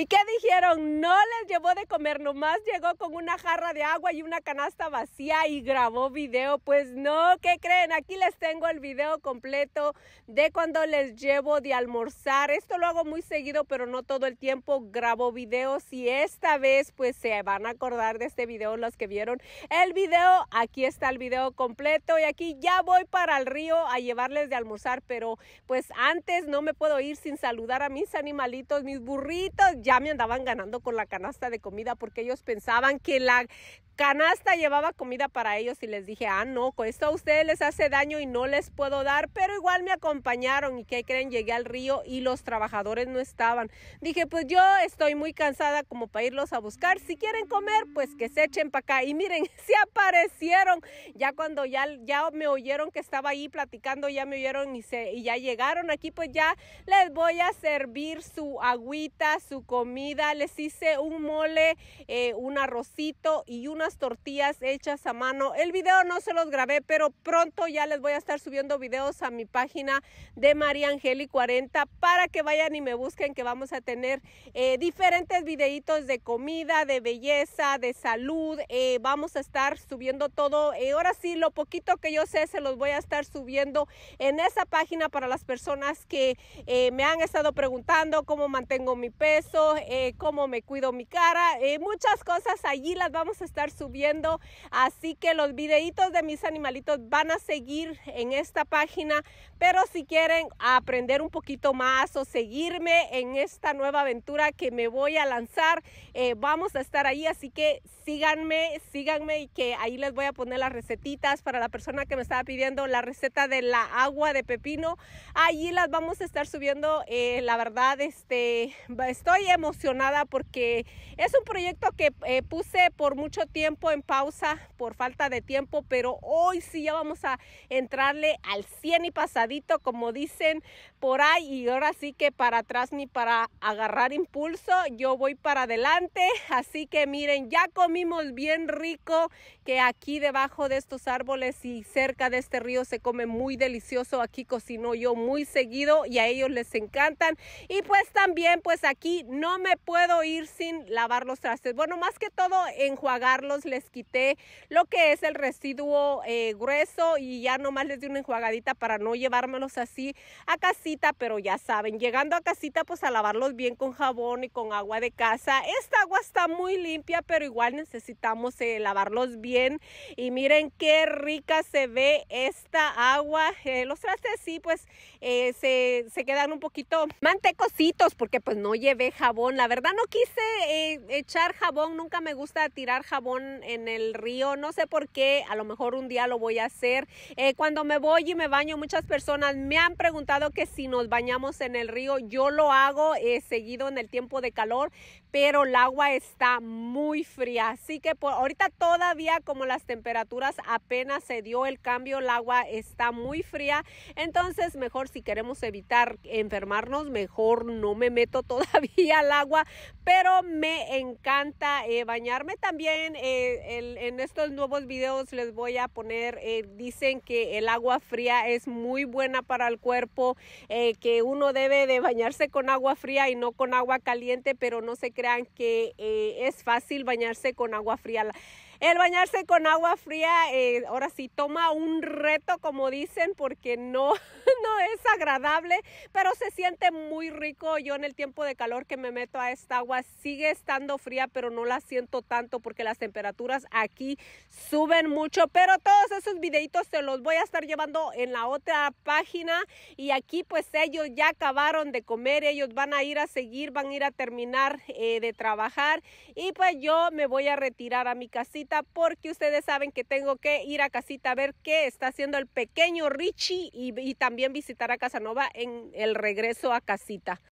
¿Y qué dijeron? No les llevó de comer, nomás llegó con una jarra de agua y una canasta vacía y grabó video. Pues no, ¿qué creen? Aquí les tengo el video completo de cuando les llevo de almorzar. Esto lo hago muy seguido, pero no todo el tiempo grabo videos. Y esta vez, pues se van a acordar de este video los que vieron el video. Aquí está el video completo y aquí ya voy para el río a llevarles de almorzar, pero pues antes no me puedo ir sin saludar a mis animalitos, mis burritos ya me andaban ganando con la canasta de comida porque ellos pensaban que la canasta llevaba comida para ellos y les dije, ah, no, esto a ustedes les hace daño y no les puedo dar, pero igual me acompañaron y que creen, llegué al río y los trabajadores no estaban. Dije, pues yo estoy muy cansada como para irlos a buscar, si quieren comer, pues que se echen para acá. Y miren, se aparecieron, ya cuando ya, ya me oyeron que estaba ahí platicando, ya me oyeron y, se, y ya llegaron aquí, pues ya les voy a servir su agüita, su comida, les hice un mole, eh, un arrocito y una tortillas hechas a mano. El video no se los grabé, pero pronto ya les voy a estar subiendo videos a mi página de María Angeli 40 para que vayan y me busquen que vamos a tener eh, diferentes videitos de comida, de belleza, de salud. Eh, vamos a estar subiendo todo. Eh, ahora sí, lo poquito que yo sé se los voy a estar subiendo en esa página para las personas que me han estado preguntando cómo mantengo mi peso, cómo me cuido mi cara, muchas cosas allí las vamos a estar subiendo. Así que los videitos de mis animalitos van a seguir en esta página. Pero si quieren aprender un poquito más o seguirme en esta nueva aventura que me voy a lanzar, eh, vamos a estar ahí. Así que síganme, síganme y que ahí les voy a poner las recetitas para la persona que me estaba pidiendo la receta de la agua de pepino. Allí las vamos a estar subiendo. Eh, la verdad, este, estoy emocionada porque es un proyecto que eh, puse por mucho tiempo en pausa por falta de tiempo, pero hoy sí ya vamos a entrarle al 100 y pasadito, como dicen por ahí, y ahora sí que para atrás ni para agarrar impulso, yo voy para adelante, así que miren, ya comimos bien rico, que aquí debajo de estos árboles y cerca de este río se come muy delicioso, aquí cocino yo muy seguido y a ellos les encantan, y pues también pues aquí no me puedo ir sin lavar los trastes, bueno, más que todo enjuagar les quité lo que es el residuo eh, grueso y ya nomás les di una enjuagadita para no llevármelos así a casita, pero ya saben, llegando a casita pues a lavarlos bien con jabón y con agua de casa. Esta agua está muy limpia, pero igual necesitamos eh, lavarlos bien y miren qué rica se ve esta agua. Eh, los trastes sí pues se, se quedan un poquito mantecositos porque pues no llevé jabón. La verdad no quise echar jabón, nunca me gusta tirar jabón en el río, no sé por qué, a lo mejor un día lo voy a hacer. Eh, cuando me voy y me baño, muchas personas me han preguntado que si nos bañamos en el río, yo lo hago eh, seguido en el tiempo de calor, pero el agua está muy fría, así que por ahorita todavía como las temperaturas apenas se dio el cambio, el agua está muy fría, entonces mejor si queremos evitar enfermarnos, mejor no me meto todavía al agua, pero me encanta eh, bañarme también. Eh, en estos nuevos videos les voy a poner, eh, dicen que el agua fría es muy buena para el cuerpo, que uno debe de bañarse con agua fría y no con agua caliente, pero no se crean que es fácil bañarse con agua fría. El bañarse con agua fría, eh, ahora sí, toma un reto, como dicen, porque no, no es agradable, pero se siente muy rico. Yo en el tiempo de calor que me meto a esta agua sigue estando fría, pero no la siento tanto porque las temperaturas aquí suben mucho. Pero todos esos videitos se los voy a estar llevando en la otra página y aquí pues ellos ya acabaron de comer, ellos van a ir a seguir, van a ir a terminar eh, de trabajar y pues yo me voy a retirar a mi casita porque ustedes saben que tengo que ir a casita a ver qué está haciendo el pequeño Richie y también visitar a Casanova en el regreso a casita.